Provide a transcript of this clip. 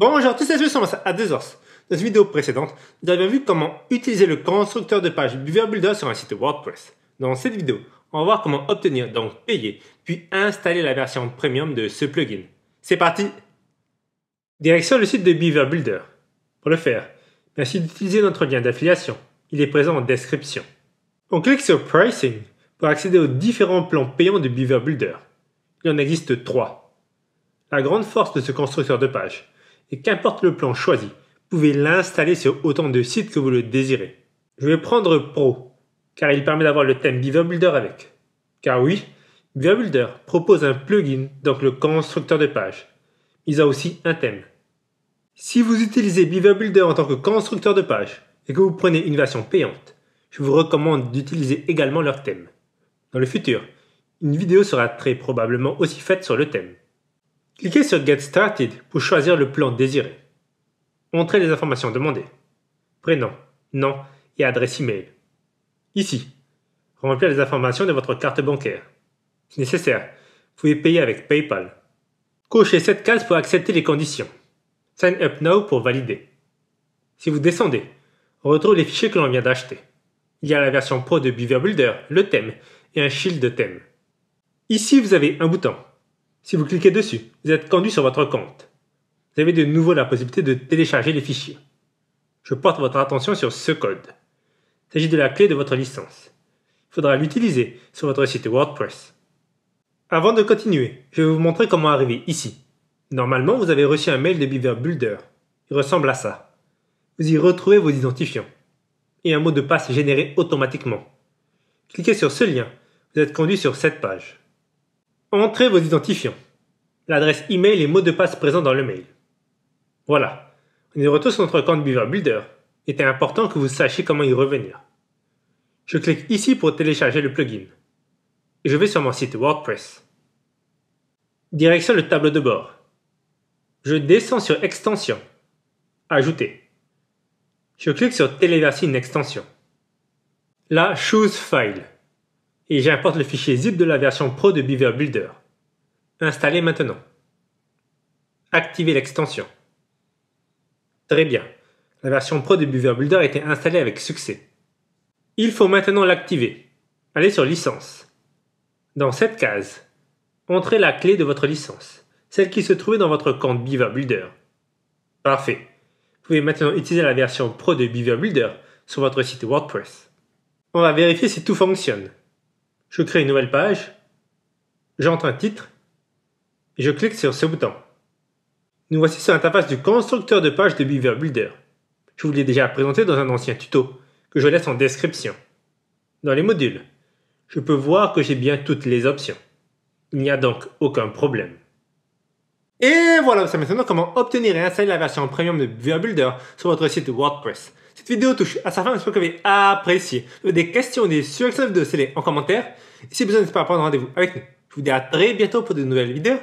Bonjour à tous et tous à Ors. Dans une vidéo précédente, nous avons vu comment utiliser le constructeur de page Beaver Builder sur un site WordPress. Dans cette vidéo, on va voir comment obtenir, donc payer, puis installer la version premium de ce plugin. C'est parti Direction le site de Beaver Builder. Pour le faire, merci d'utiliser notre lien d'affiliation. Il est présent en description. On clique sur Pricing pour accéder aux différents plans payants de Beaver Builder. Il en existe trois. La grande force de ce constructeur de page, et qu'importe le plan choisi, vous pouvez l'installer sur autant de sites que vous le désirez. Je vais prendre Pro, car il permet d'avoir le thème Beaver Builder avec. Car oui, Beaver Builder propose un plugin, donc le constructeur de page. Il a aussi un thème. Si vous utilisez Beaver Builder en tant que constructeur de page et que vous prenez une version payante, je vous recommande d'utiliser également leur thème. Dans le futur, une vidéo sera très probablement aussi faite sur le thème. Cliquez sur Get Started pour choisir le plan désiré. Entrez les informations demandées. Prénom, nom et adresse email. Ici, remplir les informations de votre carte bancaire. Si nécessaire, vous pouvez payer avec PayPal. Cochez cette case pour accepter les conditions. Sign up now pour valider. Si vous descendez, on retrouve les fichiers que l'on vient d'acheter. Il y a la version pro de Beaver Builder, le thème et un shield de thème. Ici, vous avez un bouton si vous cliquez dessus, vous êtes conduit sur votre compte. Vous avez de nouveau la possibilité de télécharger les fichiers. Je porte votre attention sur ce code. Il s'agit de la clé de votre licence. Il faudra l'utiliser sur votre site WordPress. Avant de continuer, je vais vous montrer comment arriver ici. Normalement, vous avez reçu un mail de Beaver Builder. Il ressemble à ça. Vous y retrouvez vos identifiants et un mot de passe généré automatiquement. Cliquez sur ce lien, vous êtes conduit sur cette page. Entrez vos identifiants, l'adresse email et mot de passe présents dans le mail. Voilà, on est de retour sur notre compte Beaver Builder. Il était important que vous sachiez comment y revenir. Je clique ici pour télécharger le plugin. Et je vais sur mon site WordPress. Direction le tableau de bord. Je descends sur Extension. Ajouter. Je clique sur Téléverser une extension. Là, Choose File et j'importe le fichier zip de la version pro de Beaver Builder. Installez maintenant. Activez l'extension. Très bien. La version pro de Beaver Builder a été installée avec succès. Il faut maintenant l'activer. Allez sur Licence. Dans cette case, entrez la clé de votre licence, celle qui se trouvait dans votre compte Beaver Builder. Parfait. Vous pouvez maintenant utiliser la version pro de Beaver Builder sur votre site WordPress. On va vérifier si tout fonctionne. Je crée une nouvelle page, j'entre un titre et je clique sur ce bouton. Nous voici sur l'interface du constructeur de page de Beaver Builder. Je vous l'ai déjà présenté dans un ancien tuto que je laisse en description. Dans les modules, je peux voir que j'ai bien toutes les options. Il n'y a donc aucun problème. Et voilà, c'est maintenant comment obtenir et installer la version premium de Beaver Builder sur votre site WordPress. Cette vidéo touche à sa fin, j'espère que vous avez apprécié. Si vous avez des questions, des suggestions de les en commentaire. Et si besoin, n'hésitez pas à prendre rendez-vous avec nous. Je vous dis à très bientôt pour de nouvelles vidéos.